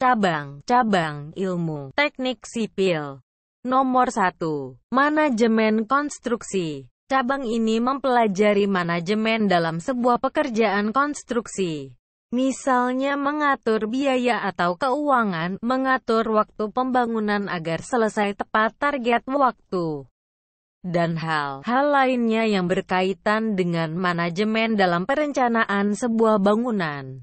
Cabang, cabang ilmu, teknik sipil. Nomor 1. Manajemen konstruksi. Cabang ini mempelajari manajemen dalam sebuah pekerjaan konstruksi. Misalnya mengatur biaya atau keuangan, mengatur waktu pembangunan agar selesai tepat target waktu, dan hal-hal lainnya yang berkaitan dengan manajemen dalam perencanaan sebuah bangunan.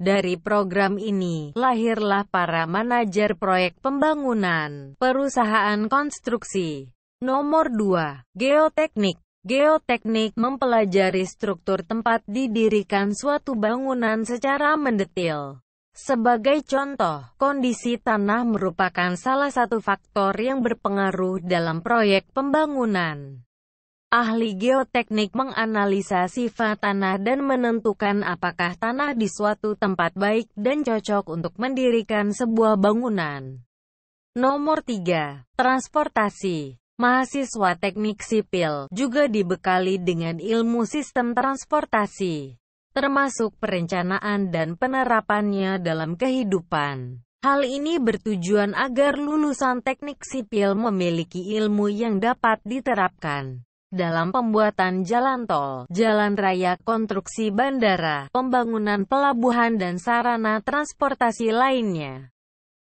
Dari program ini, lahirlah para manajer proyek pembangunan, perusahaan konstruksi. Nomor 2. Geoteknik Geoteknik mempelajari struktur tempat didirikan suatu bangunan secara mendetil. Sebagai contoh, kondisi tanah merupakan salah satu faktor yang berpengaruh dalam proyek pembangunan. Ahli geoteknik menganalisa sifat tanah dan menentukan apakah tanah di suatu tempat baik dan cocok untuk mendirikan sebuah bangunan. Nomor 3. Transportasi Mahasiswa teknik sipil juga dibekali dengan ilmu sistem transportasi, termasuk perencanaan dan penerapannya dalam kehidupan. Hal ini bertujuan agar lulusan teknik sipil memiliki ilmu yang dapat diterapkan dalam pembuatan jalan tol, jalan raya, konstruksi bandara, pembangunan pelabuhan dan sarana transportasi lainnya.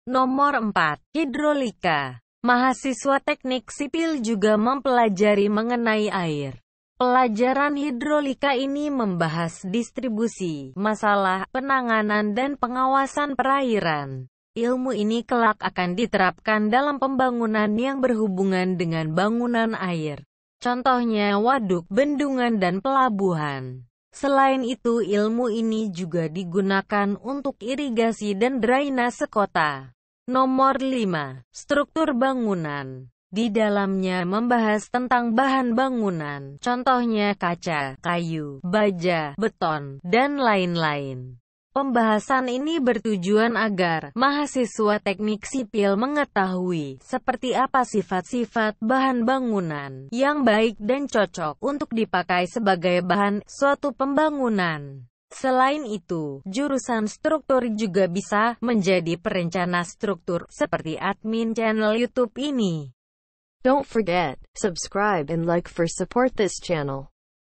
Nomor 4. Hidrolika Mahasiswa teknik sipil juga mempelajari mengenai air. Pelajaran hidrolika ini membahas distribusi, masalah, penanganan dan pengawasan perairan. Ilmu ini kelak akan diterapkan dalam pembangunan yang berhubungan dengan bangunan air. Contohnya waduk, bendungan dan pelabuhan. Selain itu ilmu ini juga digunakan untuk irigasi dan drainase kota. Nomor 5. Struktur bangunan Di dalamnya membahas tentang bahan bangunan, contohnya kaca, kayu, baja, beton, dan lain-lain. Pembahasan ini bertujuan agar mahasiswa teknik sipil mengetahui seperti apa sifat-sifat bahan bangunan yang baik dan cocok untuk dipakai sebagai bahan suatu pembangunan. Selain itu, jurusan struktur juga bisa menjadi perencana struktur seperti admin channel YouTube ini. Don't forget, subscribe and like for support this channel.